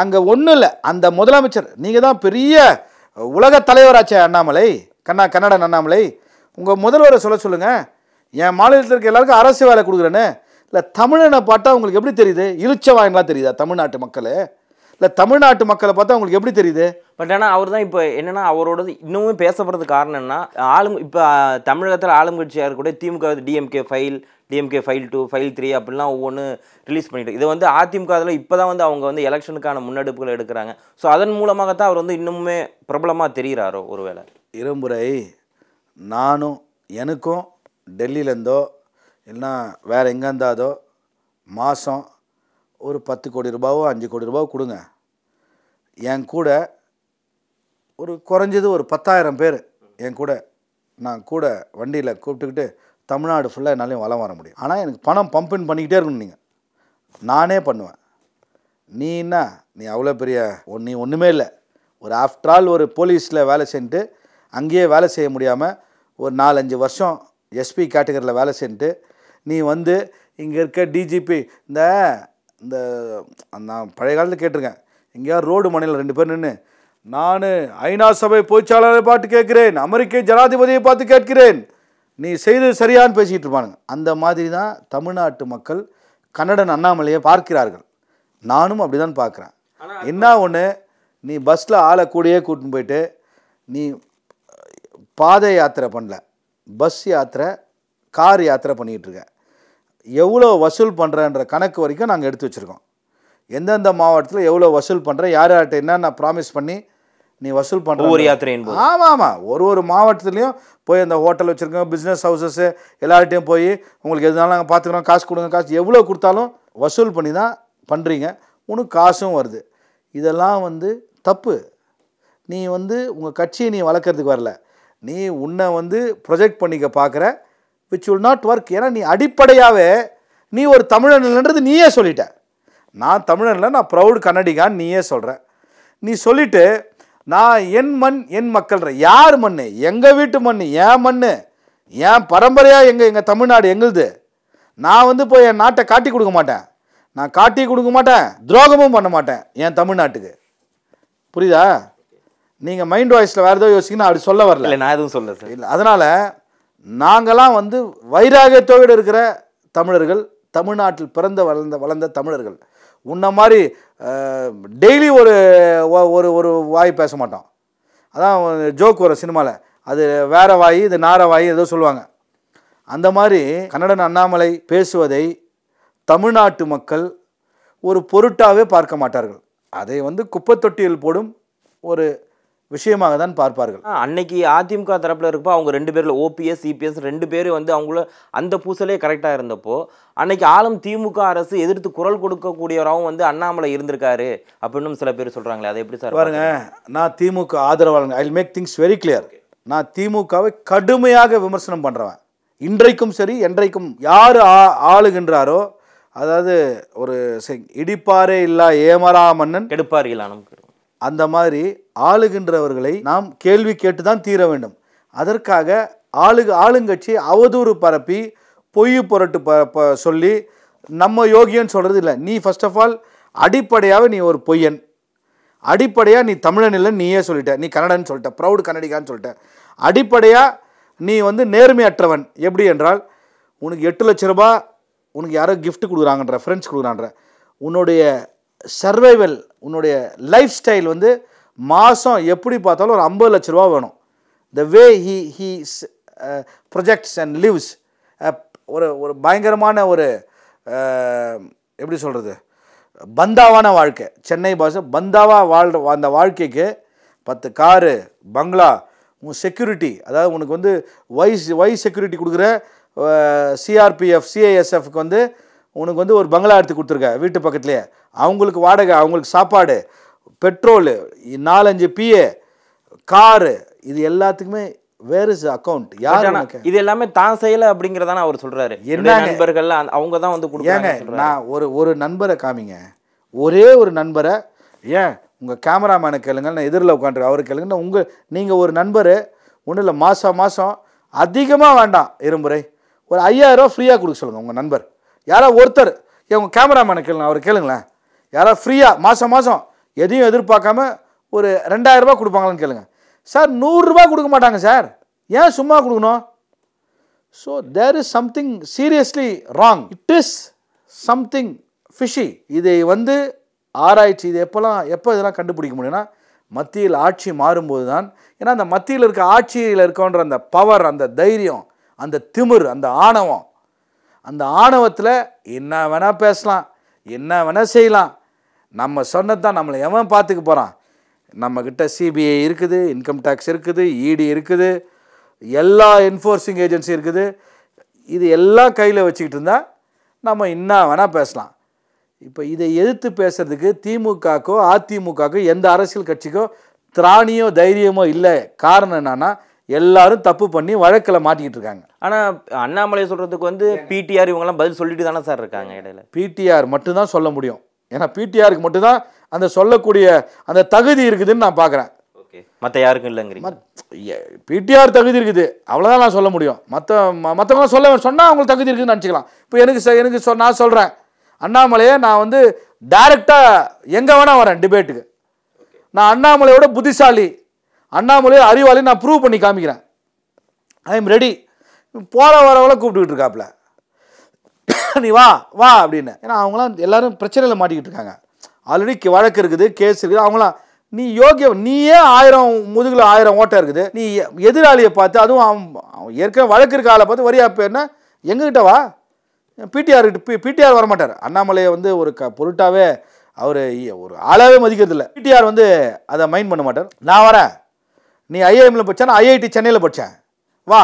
அங்கே ஒன்றும் இல்லை அந்த முதலமைச்சர் நீங்கள் தான் பெரிய உலக தலைவராட்சி அண்ணாமலை கண்ணா கன்னடன் அண்ணாமலை உங்கள் முதல்வரை சொல்ல சொல்லுங்கள் என் மாநிலத்தில் இருக்க எல்லாருக்கும் அரசு வேலை கொடுக்குறேன்னு இல்லை தமிழனை பார்த்தா உங்களுக்கு எப்படி தெரியுது இழுச்ச வாங்கலாம் தெரியுதா தமிழ்நாட்டு மக்கள் இல்லை தமிழ்நாட்டு மக்களை பார்த்தா அவங்களுக்கு எப்படி தெரியுது பட் ஆனால் அவர் தான் இப்போ என்னென்னா அவரோடது இன்னமும் பேசப்படுறது காரணம்னா ஆளும் இப்போ தமிழகத்தில் ஆளும் கட்சியாக இருக்கக்கூடிய திமுக DMK file DMK file two file three அப்படிலாம் ஒவ்வொன்று ரிலீஸ் பண்ணிட்டு இது வந்து அதிமுக அதில் இப்போ தான் வந்து அவங்க வந்து எலெக்ஷனுக்கான முன்னெடுப்புகள் எடுக்கிறாங்க ஸோ அதன் மூலமாக தான் அவர் வந்து இன்னுமே பிரபலமாக தெரிகிறாரோ ஒருவேளை இருமுறை நானும் எனக்கும் டெல்லியிலேருந்தோ இல்லைன்னா வேறு எங்கே இருந்தாதோ மாதம் ஒரு பத்து கோடி ரூபாவோ அஞ்சு கோடி ரூபாவோ கொடுங்க என் கூட ஒரு குறைஞ்சது ஒரு பத்தாயிரம் பேர் என் கூட நான் கூட வண்டியில் கூப்பிட்டுக்கிட்டு தமிழ்நாடு ஃபுல்லாக என்னாலையும் வளம் வர முடியும் ஆனால் எனக்கு பணம் பம்பின் பண்ணிக்கிட்டே இருக்கணும் நீங்கள் நானே பண்ணுவேன் நீ என்ன நீ அவ்வளோ பெரிய ஒன் நீ ஒன்றுமே இல்லை ஒரு ஆஃப்டர் ஆல் ஒரு போலீஸில் வேலை செஞ்சுட்டு அங்கேயே வேலை செய்ய முடியாமல் ஒரு நாலஞ்சு வருஷம் எஸ்பி கேட்டகரியில் வேலை செஞ்சுட்டு நீ வந்து இங்கே இருக்க டிஜிபி இந்த இந்த நான் பழைய காலத்தில் கேட்டிருக்கேன் எங்கேயாவது ரோடு மனையில் ரெண்டு பேர் நின்று நான் ஐநா சபை பொய்ச்சாளரை பார்த்து கேட்கிறேன் அமெரிக்க ஜனாதிபதியை பார்த்து கேட்கிறேன் நீ செய்தது சரியான்னு பேசிக்கிட்டு இருப்பானுங்க அந்த மாதிரி தான் தமிழ்நாட்டு மக்கள் கன்னடன் அண்ணாமலையை பார்க்கிறார்கள் நானும் அப்படி தான் பார்க்குறேன் என்ன ஒன்று நீ பஸ்ஸில் ஆளை கூடயே கூட்டின்னு போயிட்டு நீ பாதை யாத்திரை பண்ணல பஸ் யாத்திரை கார் யாத்திரை பண்ணிகிட்ருக்க எவ்வளோ வசூல் பண்ணுறேன்ற கணக்கு வரைக்கும் நாங்கள் எடுத்து வச்சுருக்கோம் எந்தெந்த மாவட்டத்தில் எவ்வளோ வசூல் பண்ணுறேன் யார் யார்கிட்ட என்னென்ன ப்ராமிஸ் பண்ணி நீ வசூல் பண்ணுற ஒரு யாத்திரை ஆமாம் ஆமாம் ஒரு ஒரு மாவட்டத்துலேயும் போய் அந்த ஹோட்டல் வச்சுருக்கோம் பிஸ்னஸ் ஹவுசஸ்ஸு எல்லார்ட்டையும் போய் உங்களுக்கு எதுனாலும் நாங்கள் பார்த்துக்குறோம் காசு கொடுங்க காசு எவ்வளோ கொடுத்தாலும் வசூல் பண்ணி தான் பண்ணுறீங்க உனக்கு காசும் வருது இதெல்லாம் வந்து தப்பு நீ வந்து உங்கள் கட்சியை நீ வளர்க்குறதுக்கு வரல நீ உன்னை வந்து ப்ரொஜெக்ட் பண்ணிக்க பார்க்குற விச் வில் நாட் ஒர்க் ஏன்னா நீ அடிப்படையாகவே நீ ஒரு தமிழன் இல்லைன்றது நீயே சொல்லிட்ட நான் தமிழன் இல்லை நான் ப்ரௌடு கன்னடிகான்னு நீயே சொல்கிற நீ சொல்லிவிட்டு நான் என் மண் என் மக்கள்ற யார் மண் எங்கள் வீட்டு மண் என் மண் என் பரம்பரையாக எங்கள் எங்கள் தமிழ்நாடு எங்களுது நான் வந்து போய் என் நாட்டை காட்டி கொடுக்க மாட்டேன் நான் காட்டி கொடுக்க மாட்டேன் துரோகமும் பண்ண மாட்டேன் என் தமிழ்நாட்டுக்கு புரியுதா நீங்கள் மைண்ட் வாய்ஸில் வேறு ஏதோ யோசிக்கணும் அப்படி சொல்ல வரல நான் எதுவும் சொல்ல இல்லை அதனால் நாங்களாம் வந்து வைராகியத்தோடு இருக்கிற தமிழர்கள் தமிழ்நாட்டில் பிறந்த வளர்ந்த வளர்ந்த தமிழர்கள் உன்ன மாதிரி டெய்லி ஒரு ஒரு ஒரு வாய் பேச மாட்டோம் அதான் ஜோக் வரும் சினிமாவில் அது வேற வாய் இது நார வாய் ஏதோ சொல்லுவாங்க அந்த மாதிரி கன்னடன் அண்ணாமலை பேசுவதை தமிழ்நாட்டு மக்கள் ஒரு பொருட்டாகவே பார்க்க மாட்டார்கள் அதை வந்து குப்பை தொட்டியில் போடும் ஒரு விஷயமாக தான் பார்ப்பார்கள் அன்னைக்கு அதிமுக தரப்பில் இருக்கப்போ அவங்க ரெண்டு பேரில் ஓபிஎஸ் சிபிஎஸ் ரெண்டு பேரும் வந்து அவங்கள அந்த பூசலே கரெக்டாக இருந்தப்போ அன்னைக்கு ஆளும் திமுக அரசு எதிர்த்து குரல் கொடுக்கக்கூடியவராகவும் வந்து அண்ணாமலை இருந்திருக்காரு அப்படின்னு சில பேர் சொல்கிறாங்களே அதை எப்படி சார் பாருங்க நான் திமுக ஆதரவாளர் I make things very clear நான் திமுகவை கடுமையாக விமர்சனம் பண்ணுறவன் இன்றைக்கும் சரி என்றைக்கும் யார் ஆ ஆளுகின்றாரோ அதாவது ஒரு இடிப்பாரே இல்லா ஏமரா மன்னன் கெடுப்பார்களானும் அந்த மாதிரி ஆளுகின்றவர்களை நாம் கேள்வி கேட்டு தான் தீர வேண்டும் அதற்காக ஆளு ஆளுங்கட்சி அவதூறு பரப்பி பொய் புரட்டு ப சொல்லி நம்ம யோகியன்னு சொல்கிறது இல்லை நீ ஃபஸ்ட் ஆஃப் ஆல் அடிப்படையாக நீ ஒரு பொய்யன் அடிப்படையாக நீ தமிழன் இல்லை நீயே சொல்லிட்ட நீ கன்னடன்னு சொல்லிட்ட ப்ரௌடு கன்னடிகான்னு சொல்லிட்ட அடிப்படையாக நீ வந்து நேர்மையற்றவன் எப்படி என்றால் உனக்கு எட்டு லட்ச ரூபா உனக்கு யாரோ கிஃப்ட் கொடுக்குறாங்கன்ற ஃப்ரெண்ட்ஸ் கொடுக்குறான்ற உன்னுடைய சர்வைவல் உன்னுடைய லைஃப் ஸ்டைல் வந்து மாதம் எப்படி பார்த்தாலும் ஒரு ஐம்பது லட்ச ரூபா வேணும் the way he he projects and lives ஒரு ஒரு பயங்கரமான ஒரு uh, எப்படி சொல்கிறது பந்தாவான வாழ்க்கை சென்னை பாஷை பந்தாவாக வாழ்கிற அந்த வாழ்க்கைக்கு பத்து காரு பங்களா உன் செக்யூரிட்டி அதாவது உனக்கு வந்து வைஸ் வைஸ் செக்யூரிட்டி கொடுக்குற சிஆர்பிஎஃப் uh, சிஐஎஸ்எஃப்க்கு வந்து உனக்கு வந்து ஒரு பங்களா எடுத்து கொடுத்துருக்க வீட்டு பக்கத்துலேயே அவங்களுக்கு வாடகை அவங்களுக்கு சாப்பாடு பெட்ரோலு நாலஞ்சு பிஏ காரு இது எல்லாத்துக்குமே வேர் இஸ் அக்கௌண்ட் யார் இது எல்லாமே தான் செய்யலை அப்படிங்கிறதான அவர் சொல்கிறாரு என்ன நண்பர்கள் அவங்க தான் வந்து கொடுக்குறாங்க நான் ஒரு ஒரு நண்பரை காமிங்க ஒரே ஒரு நண்பரை ஏன் உங்கள் கேமராமேனை கேளுங்க நான் எதிரில் உட்காந்துருக்கேன் அவருக்கு கேளுங்கன்னா உங்கள் நீங்கள் ஒரு நண்பர் ஒன்றும் இல்லை மாதம் மாதம் அதிகமாக வேண்டாம் இரும்புரை ஒரு ஐயாயிரம் ஃப்ரீயாக கொடுக்க சொல்லுங்கள் உங்கள் நண்பர் யாரோ ஒருத்தர் உங்கள் கேமராமேனை கேளுங்க அவர் கேளுங்களேன் யாராவது ஃப்ரீயாக மாதம் மாதம் எதையும் எதிர்பார்க்காம ஒரு ரெண்டாயிரரூபா கொடுப்பாங்களான்னு கேளுங்க சார் நூறுரூபா கொடுக்க மாட்டாங்க சார் ஏன் சும்மா கொடுக்கணும் so there is something seriously wrong it is something fishy இதை வந்து ஆராய்ச்சி இது எப்போல்லாம் எப்போ இதெல்லாம் கண்டுபிடிக்க முடியும்னா மத்தியில் ஆட்சி மாறும்போது தான் ஏன்னா அந்த மத்தியில் இருக்க ஆட்சியில் இருக்கோன்ற அந்த பவர் அந்த தைரியம் அந்த திமிர் அந்த ஆணவம் அந்த ஆணவத்தில் என்ன வேணால் பேசலாம் என்ன வேணால் செய்யலாம் நம்ம சொன்னது தான் நம்மளை எவன் பார்த்துக்க போகிறான் நம்மக்கிட்ட சிபிஐ இருக்குது இன்கம் டேக்ஸ் இருக்குது இடி e இருக்குது எல்லா என்ஃபோர்ஸிங் ஏஜென்சி இருக்குது இது எல்லாம் கையில் வச்சுக்கிட்டு இருந்தால் நம்ம என்ன வேணால் பேசலாம் இப்போ இதை எதிர்த்து பேசுகிறதுக்கு திமுகக்கோ அதிமுகக்கோ எந்த அரசியல் கட்சிக்கோ திராணியோ தைரியமோ இல்லை காரணம் என்னென்னா எல்லாரும் தப்பு பண்ணி வழக்கில் மாட்டிக்கிட்டு இருக்காங்க ஆனால் அண்ணாமலை சொல்கிறதுக்கு வந்து பிடிஆர் இவங்கெல்லாம் பதில் சொல்லிட்டு தானே சார் இருக்காங்க இடையில பிடிஆர் மட்டும்தான் சொல்ல முடியும் ஏன்னா பிடிஆருக்கு மட்டும்தான் அந்த சொல்லக்கூடிய அந்த தகுதி இருக்குதுன்னு நான் பார்க்குறேன் ஓகே மற்ற யாருக்கும் இல்லைங்கிறீங்க பிடிஆர் தகுதி இருக்குது அவ்வளோதான் நான் சொல்ல முடியும் மற்ற மற்றவங்க சொல்ல சொன்னால் அவங்களுக்கு தகுதி இருக்குதுன்னு நினச்சிக்கலாம் இப்போ எனக்கு ச எனக்கு சொ நான் சொல்கிறேன் அண்ணாமலையை நான் வந்து டைரெக்டாக எங்கே வேணால் வரேன் டிபேட்டுக்கு நான் அண்ணாமலையோட புத்திசாலி அண்ணாமலை அறிவாளி நான் ப்ரூவ் பண்ணி காமிக்கிறேன் ஐ எம் ரெடி போகிற வரவங்கள கூப்பிட்டுக்கிட்டு இருக்காப்புல நீ வா வா அப்படின்னு ஏன்னா அவங்களாம் எல்லோரும் பிரச்சனையில் மாட்டிக்கிட்டு இருக்காங்க ஆல்ரெடி வழக்கு இருக்குது கேஸ் இருக்குது அவங்களாம் நீ யோகியம் நீயே ஆயிரம் முதுகில் ஆயிரம் ஓட்டம் இருக்குது நீ எதிராளியை பார்த்து அதுவும் அவன் அவன் ஏற்கனவே வழக்கு இருக்க ஆளை பார்த்து வரியா என்ன எங்ககிட்ட வா பிடிஆர் பி பிடிஆர் வரமாட்டார் அண்ணாமலையை வந்து ஒரு க பொருட்டாகவே அவர் ஒரு ஆளாகவே மதிக்கிறதில்ல பிடிஆர் வந்து அதை மைண்ட் பண்ண மாட்டார் நான் வரேன் நீ ஐஐஎம்மில் படித்தா ஐஐடி சென்னையில் படித்தேன் வா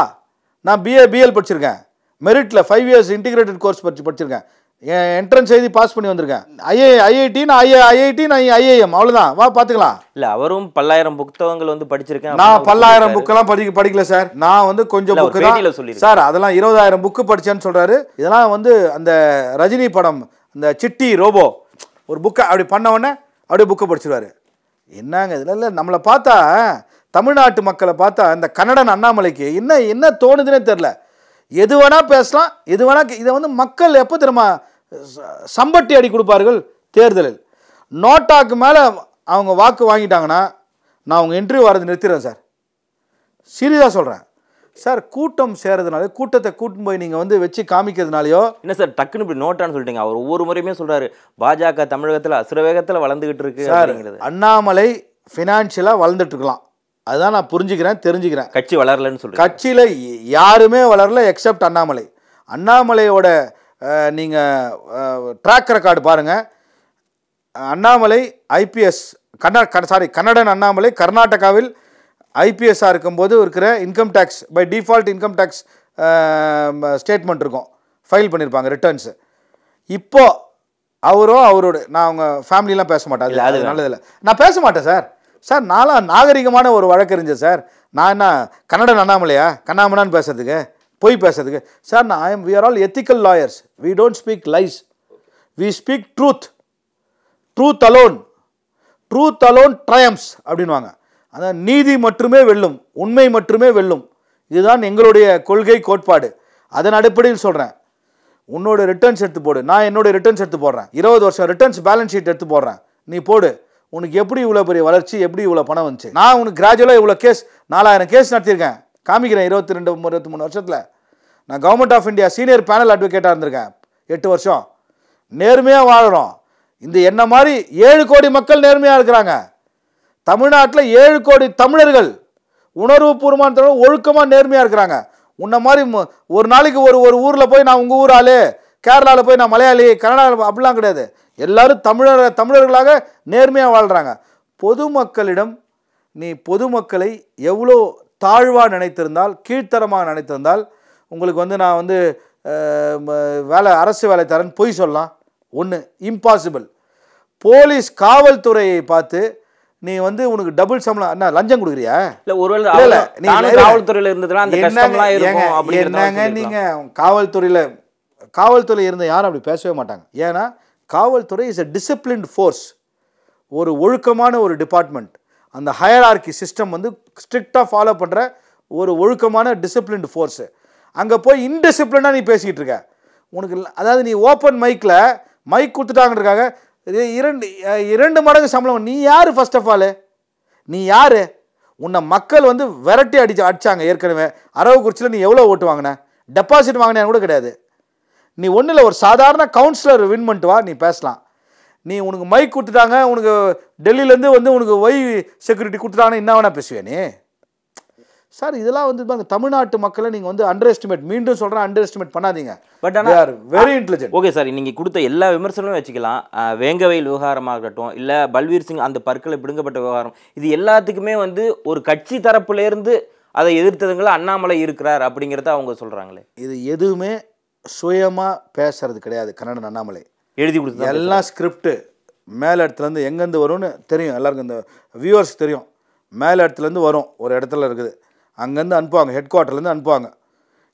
நான் பிஏ பிஎல் படிச்சிருக்கேன் மெரிட்டில் ஃபைவ் இயர்ஸ் இன்டிகிரேட்டட் கோர்ஸ் படிச்சு படிச்சிருக்கேன் என் என்ட்ரன்ஸ் எழுதி பாஸ் பண்ணி வந்திருக்கேன் ஐஏ ஐஐடி நான் ஐஏ ஐஐடி நான் ஐஏஎம் அவ்வளோதான் வா பார்த்துக்கலாம் இல்லை அவரும் பல்லாயிரம் புத்தகங்கள் வந்து படிச்சிருக்கேன் நான் பல்லாயிரம் புக்கெல்லாம் படிக்க படிக்கல சார் நான் வந்து கொஞ்சம் புக்கு சொல்லி சார் அதெல்லாம் இருபதாயிரம் புக்கு படித்தேன்னு சொல்கிறாரு இதெல்லாம் வந்து அந்த ரஜினி படம் இந்த சிட்டி ரோபோ ஒரு புக்கை அப்படி பண்ண உடனே அப்படியே புக்கை படிச்சிருவாரு என்னங்க இதில் இல்லை நம்மளை பார்த்தா தமிழ்நாட்டு மக்களை பார்த்தா இந்த கன்னடன் அண்ணாமலைக்கு என்ன என்ன தோணுதுன்னே தெரில எது வேணால் பேசலாம் எது வேணால் இதை வந்து மக்கள் எப்போ தெரியுமா சம்பட்டி அடி கொடுப்பார்கள் தேர்தலில் நோட்டாக்கு மேலே அவங்க வாக்கு வாங்கிட்டாங்கன்னா நான் அவங்க இன்டர்வியூ வரது நிறுத்திடுறேன் சார் சீரியஸாக சொல்கிறேன் சார் கூட்டம் சேரதுனால கூட்டத்தை கூட்டம் போய் நீங்கள் வந்து வச்சு காமிக்கிறதுனாலையோ என்ன சார் டக்குன்னு இப்படி நோட்டான்னு சொல்லிட்டீங்க அவர் ஒவ்வொரு முறையுமே சொல்கிறாரு பாஜக தமிழகத்தில் அசுர வேகத்தில் வளர்ந்துக்கிட்டு இருக்கு அண்ணாமலை ஃபினான்ஷியலாக வளர்ந்துட்டு இருக்கலாம் அதுதான் நான் புரிஞ்சுக்கிறேன் தெரிஞ்சுக்கிறேன் கட்சி வளரலன்னு சொல்லி கட்சியில் யாருமே வளரல எக்ஸப்ட் அண்ணாமலை அண்ணாமலையோட நீங்கள் ட்ராக் ரெக்கார்டு பாருங்கள் அண்ணாமலை ஐபிஎஸ் கன்ன சாரி கன்னடன் அண்ணாமலை கர்நாடகாவில் ஐபிஎஸ்ஸாக இருக்கும்போது இருக்கிற income tax by default income tax statement இருக்கும் ஃபைல் பண்ணியிருப்பாங்க ரிட்டர்ன்ஸு இப்போது அவரோ அவரோட நான் அவங்க ஃபேமிலிலாம் பேச மாட்டேன் அது நல்லதில்லை நான் பேச மாட்டேன் சார் சார் நானும் நாகரிகமான ஒரு வழக்கறிஞர் சார் நான் என்ன கன்னடன் அண்ணாமலையா கண்ணாமனான்னு பேசுறதுக்கு போய் பேசுறதுக்கு சார் நான் I am we are all ethical lawyers we don't speak lies we speak truth truth alone truth alone triumphs அப்படின்வாங்க அதான் நீதி மட்டுமே வெல்லும் உண்மை மட்டுமே வெல்லும் இதுதான் எங்களுடைய கொள்கை கோட்பாடு அதன் அடிப்படையில் சொல்கிறேன் உன்னோட ரிட்டர்ன்ஸ் எடுத்து போடு நான் என்னோடய ரிட்டர்ன்ஸ் எடுத்து போடுறேன் இருபது வருஷம் ரிட்டர்ன்ஸ் பேலன்ஸ் ஷீட் எடுத்து போடுறேன் நீ போடு உனக்கு எப்படி இவ்வளோ பெரிய வளர்ச்சி எப்படி இவ்வளோ பணம் வந்துச்சு நான் உனக்கு கிராஜுவலாக இவ்வளோ கேஸ் நாலாயிரம் கேஸ் நடத்தியிருக்கேன் காமிக்கிறேன் இருபத்தி ரெண்டு இருபத்தி மூணு வருஷத்தில் நான் government of India senior panel அட்வொகேட்டாக இருந்திருக்கேன் எட்டு வருஷம் நேர்மையாக வாழுறோம் இந்த என்ன மாதிரி ஏழு கோடி மக்கள் நேர்மையாக இருக்கிறாங்க தமிழ்நாட்டில் ஏழு கோடி தமிழர்கள் உணர்வு பூர்வமான ஒழுக்கமாக நேர்மையாக இருக்கிறாங்க உன்ன மாதிரி ஒரு நாளைக்கு ஒரு ஒரு ஊரில் போய் நான் உங்கள் ஊர் ஆளு கேரளாவில் போய் நான் மலையாளி கன்னடா அப்படிலாம் கிடையாது எல்லாரும் தமிழர் தமிழர்களாக நேர்மையாக வாழ்கிறாங்க பொதுமக்களிடம் நீ பொதுமக்களை எவ்வளோ தாழ்வாக நினைத்திருந்தால் கீழ்த்தரமாக நினைத்திருந்தால் உங்களுக்கு வந்து நான் வந்து வேலை அரசு வேலை தரேன்னு பொய் சொல்லலாம் ஒன்று இம்பாசிபிள் போலீஸ் காவல்துறையை பார்த்து நீ வந்து உனக்கு டபுள் சம்பளம் என்ன லஞ்சம் கொடுக்குறியா இல்லை ஒருவேளை இல்ல நீ காவல்துறையில் இருந்ததுனா அந்த கஷ்டம்லாம் இருக்கும் அப்படிங்க இருந்த யாரும் அப்படி பேசவே மாட்டாங்க ஏன்னா காவல்துறை இஸ் அ டிசிப்ளின்ட் ஃபோர்ஸ் ஒரு ஒழுக்கமான ஒரு டிபார்ட்மெண்ட் அந்த ஹையர் ஆர்கி சிஸ்டம் வந்து ஸ்ட்ரிக்டாக ஃபாலோ பண்ணுற ஒரு ஒழுக்கமான டிசிப்ளின்டு ஃபோர்ஸு அங்கே போய் இன்டிசிப்ளினாக நீ பேசிக்கிட்டு இருக்க உனக்கு அதாவது நீ ஓப்பன் மைக்கில் மைக் கொடுத்துட்டாங்கன்றக்காக இரண்டு இரண்டு மடங்கு சம்பளம் நீ யார் ஃபஸ்ட் ஆஃப் ஆல் நீ யார் உன்னை மக்கள் வந்து விரட்டி அடிச்சு அடித்தாங்க ஏற்கனவே குறிச்சியில் நீ எவ்வளோ ஓட்டு வாங்கின டெபாசிட் வாங்கினேன்னு கூட கிடையாது நீ ஒன்றில் ஒரு சாதாரண கவுன்சிலர் வின் பண்ணிட்டு வா நீ பேசலாம் நீ உனக்கு மைக் கொடுத்துட்டாங்க உனக்கு டெல்லியிலேருந்து வந்து உனக்கு ஒய் செக்யூரிட்டி கொடுத்துட்டாங்கன்னு என்ன வேணால் பேசுவேன் நீ சார் இதெல்லாம் வந்து தமிழ்நாட்டு மக்களை நீங்கள் வந்து அண்டர் எஸ்டிமேட் மீண்டும் சொல்கிறேன் அண்டர் எஸ்டிமேட் பண்ணாதீங்க பட் ஆனால் வெரி இன்டெலிஜென்ட் ஓகே சார் நீங்கள் கொடுத்த எல்லா விமர்சனமும் வச்சுக்கலாம் வேங்கவையில் விவகாரமாக இருக்கட்டும் இல்லை பல்வீர் சிங் அந்த பற்களை பிடுங்கப்பட்ட விவகாரம் இது எல்லாத்துக்குமே வந்து ஒரு கட்சி தரப்புலேருந்து அதை எதிர்த்ததுங்களா அண்ணாமலை இருக்கிறார் அப்படிங்கிறத அவங்க சொல்கிறாங்களே இது எதுவுமே சுயமாக பேசுறது கிடையாது கன்னடன் அண்ணாமலை எழுதி கொடுத்து எல்லாம் ஸ்கிரிப்டு மேலே இடத்துலேருந்து எங்கேருந்து வரும்னு தெரியும் எல்லாருக்கும் இந்த வியூவர்ஸ் தெரியும் மேலே இடத்துலேருந்து வரும் ஒரு இடத்துல இருக்குது அங்கேருந்து அனுப்புவாங்க ஹெட் குவார்ட்டர்லேருந்து அனுப்புவாங்க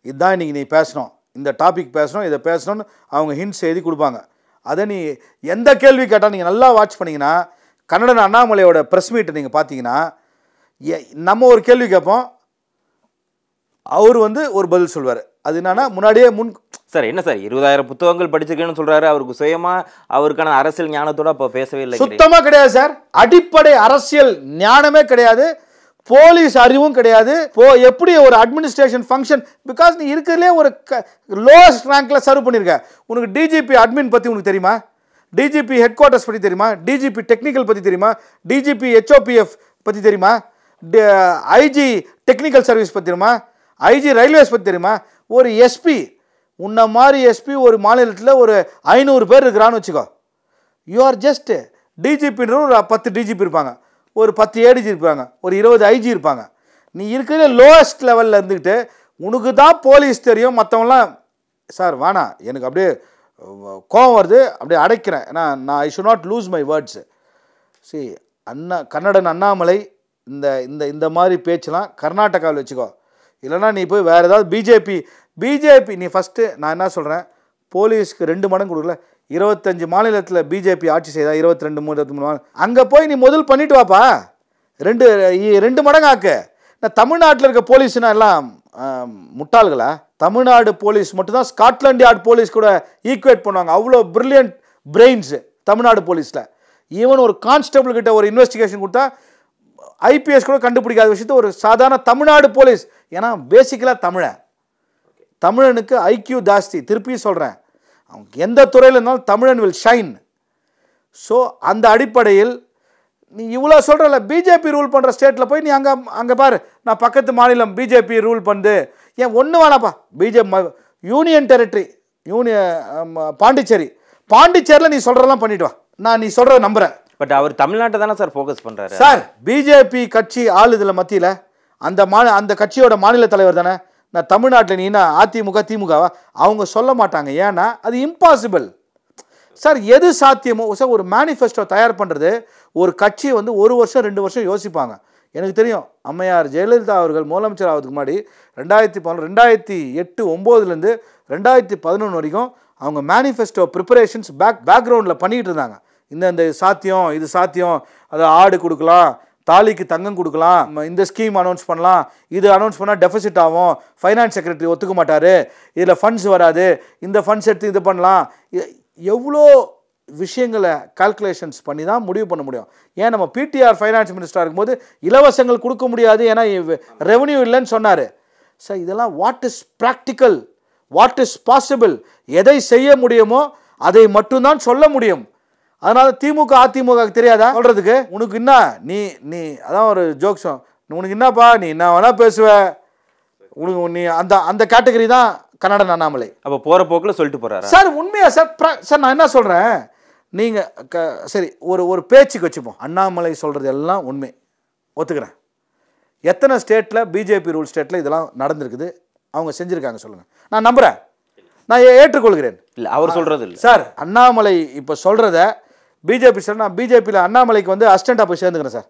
இதுதான் இன்றைக்கி நீ பேசணும் இந்த டாபிக் பேசணும் இதை பேசணும்னு அவங்க ஹிண்ட்ஸ் எழுதி கொடுப்பாங்க அதை நீ எந்த கேள்வி கேட்டால் நீங்கள் நல்லா வாட்ச் பண்ணிங்கன்னா கன்னடன் அண்ணாமலையோட ப்ரெஸ் மீட்டை நீங்கள் பார்த்தீங்கன்னா நம்ம ஒரு கேள்வி கேட்போம் அவர் வந்து ஒரு பதில் சொல்வார் அது என்னன்னா முன்னாடியே முன் சார் என்ன சார் இருபதாயிரம் புத்தகங்கள் படிச்சிருக்கேன்னு சொல்றாரு அவருக்கு சுயமா அவருக்கான அரசியல் ஞானத்தோட அப்போ பேசவே இல்லை சுத்தமாக கிடையாது சார் அடிப்படை அரசியல் ஞானமே கிடையாது போலீஸ் அறிவும் கிடையாது போ எப்படி ஒரு அட்மினிஸ்ட்ரேஷன் ஃபங்க்ஷன் பிகாஸ் நீ இருக்கிறதுலே ஒரு லோவஸ்ட் ரேங்க்கில் சர்வ் பண்ணியிருக்க உனக்கு டிஜிபி அட்மின் பற்றி உனக்கு தெரியுமா டிஜிபி ஹெட் குவார்ட்டர்ஸ் பற்றி தெரியுமா டிஜிபி டெக்னிக்கல் பற்றி தெரியுமா டிஜிபி ஹெச்ஓபிஎஃப் பற்றி தெரியுமா ஐஜி டெக்னிக்கல் சர்வீஸ் பத்தி தெரியுமா ஐஜி ரயில்வேஸ் பற்றி தெரியுமா ஒரு எஸ்பி உன்ன மாதிரி எஸ்பி ஒரு மாநிலத்தில் ஒரு ஐநூறு பேர் இருக்கிறான்னு வச்சுக்கோ யூ ஆர் டிஜிபின்ற ஒரு பத்து டிஜிபி இருப்பாங்க ஒரு பத்து ஏடிஜி இருப்பாங்க ஒரு இருபது ஐஜி இருப்பாங்க நீ இருக்கிற லோவஸ்ட் லெவலில் இருந்துக்கிட்டு உனக்கு தான் போலீஸ் தெரியும் மற்றவங்களாம் சார் வேணாம் எனக்கு அப்படியே கோவம் வருது அப்படியே அடைக்கிறேன் ஏன்னா நான் I should not lose my words சரி அண்ணா கன்னடன் அண்ணாமலை இந்த இந்த இந்த மாதிரி பேச்செலாம் கர்நாடகாவில் வச்சுக்கோ இல்லைனா நீ போய் வேறு ஏதாவது பிஜேபி பிஜேபி நீ ஃபஸ்ட்டு நான் என்ன சொல்கிறேன் போலீஸ்க்கு ரெண்டு மடங்கு கொடுக்கல இருபத்தஞ்சு மாநிலத்தில் பிஜேபி ஆட்சி செய்தா இருபத்தி ரெண்டு மூணு இருபத்தி மூணு அங்கே போய் நீ முதல் பண்ணிட்டு வாப்பா ரெண்டு ரெண்டு மடங்கு ஆக்க நான் தமிழ்நாட்டில் இருக்க போலீஸ்னா எல்லாம் முட்டாள்களா தமிழ்நாடு போலீஸ் மட்டும்தான் ஸ்காட்லாண்ட் யார்ட் போலீஸ் கூட ஈக்குவேட் பண்ணுவாங்க அவ்வளோ பிரில்லியன்ட் பிரெயின்ஸு தமிழ்நாடு போலீஸில் ஈவன் ஒரு கான்ஸ்டபிள் கிட்ட ஒரு இன்வெஸ்டிகேஷன் கொடுத்தா ஐபிஎஸ் கூட கண்டுபிடிக்காத விஷயத்த ஒரு சாதாரண தமிழ்நாடு போலீஸ் ஏன்னா பேசிக்கலாக தமிழன் தமிழனுக்கு ஐக்யூ ஜாஸ்தி திருப்பியும் சொல்கிறேன் அவங்க எந்த துறையில் இருந்தாலும் தமிழன் வில் ஷைன் ஸோ அந்த அடிப்படையில் நீ இவ்வளோ சொல்கிறல பிஜேபி ரூல் பண்ணுற ஸ்டேட்டில் போய் நீ அங்கே அங்கே பாரு நான் பக்கத்து மாநிலம் பிஜேபி ரூல் பண்ணுது ஏன் ஒன்று வேணாப்பா பிஜேபி யூனியன் டெரிட்டரி யூனிய பாண்டிச்சேரி பாண்டிச்சேரியில் நீ சொல்கிறதெல்லாம் பண்ணிவிட்டு வா நான் நீ சொல்கிறத நம்புகிறேன் பட் அவர் தமிழ்நாட்டை தானே சார் ஃபோக்கஸ் பண்ணுறாரு சார் பிஜேபி கட்சி இதில் மத்தியில் அந்த மா அந்த கட்சியோட மாநில தலைவர் தானே நான் தமிழ்நாட்டில் நீனா அதிமுக திமுகவா அவங்க சொல்ல மாட்டாங்க ஏன்னா அது இம்பாசிபிள் சார் எது சாத்தியமோ சார் ஒரு மேனிஃபெஸ்டோ தயார் பண்ணுறது ஒரு கட்சியை வந்து ஒரு வருஷம் ரெண்டு வருஷம் யோசிப்பாங்க எனக்கு தெரியும் அம்மையார் ஜெயலலிதா அவர்கள் முதலமைச்சர் ஆகிறதுக்கு முன்னாடி ரெண்டாயிரத்தி பதினொரு ரெண்டாயிரத்தி எட்டு ஒம்போதுலேருந்து ரெண்டாயிரத்தி பதினொன்று வரைக்கும் அவங்க மேனிஃபெஸ்டோ ப்ரிப்பரேஷன்ஸ் பேக் பேக்ரவுண்டில் பண்ணிகிட்டு இருந்தாங்க இந்த இந்த சாத்தியம் இது சாத்தியம் அது ஆடு கொடுக்கலாம் தாலிக்கு தங்கம் கொடுக்கலாம் இந்த ஸ்கீம் அனௌன்ஸ் பண்ணலாம் இது அனௌன்ஸ் பண்ணால் டெஃபிசிட் ஆகும் ஃபைனான்ஸ் செக்ரட்டரி ஒத்துக்க மாட்டார் இதில் ஃபண்ட்ஸ் வராது இந்த ஃபண்ட்ஸ் எடுத்து இது பண்ணலாம் எவ்வளோ விஷயங்களை கால்குலேஷன்ஸ் பண்ணி தான் முடிவு பண்ண முடியும் ஏன் நம்ம பிடிஆர் ஃபைனான்ஸ் மினிஸ்டராக இருக்கும்போது இலவசங்கள் கொடுக்க முடியாது ஏன்னா ரெவன்யூ இல்லைன்னு சொன்னார் சார் இதெல்லாம் what is practical what is possible எதை செய்ய முடியுமோ அதை மட்டும்தான் சொல்ல முடியும் அதனால திமுக அதிமுக தெரியாதா சொல்றதுக்கு உனக்கு என்ன நீ நீ அதான் ஒரு ஜோக்ஸ் உனக்கு என்னப்பா நீ என்ன வேணா பேசுவ உனக்கு நீ அந்த அந்த கேட்டகரி தான் கன்னடன் அண்ணாமலை அப்போ போகிற போக்கில் சொல்லிட்டு போகிறாரு சார் உண்மையாக சார் சார் நான் என்ன சொல்கிறேன் நீங்கள் க சரி ஒரு ஒரு பேச்சுக்கு வச்சுப்போம் அண்ணாமலை சொல்கிறது எல்லாம் உண்மை ஒத்துக்கிறேன் எத்தனை ஸ்டேட்டில் பிஜேபி ரூல் ஸ்டேட்டில் இதெல்லாம் நடந்திருக்குது அவங்க செஞ்சுருக்காங்க சொல்லுங்கள் நான் நம்புகிறேன் நான் ஏற்றுக்கொள்கிறேன் இல்லை அவர் சொல்கிறது இல்லை சார் அண்ணாமலை இப்போ சொல்கிறத பிஜேபி சார் நான் பிஜேபியில் அண்ணாமலைக்கு வந்து அசிஸ்டண்ட்டாக போய் சேர்ந்துக்கிறேன் சார்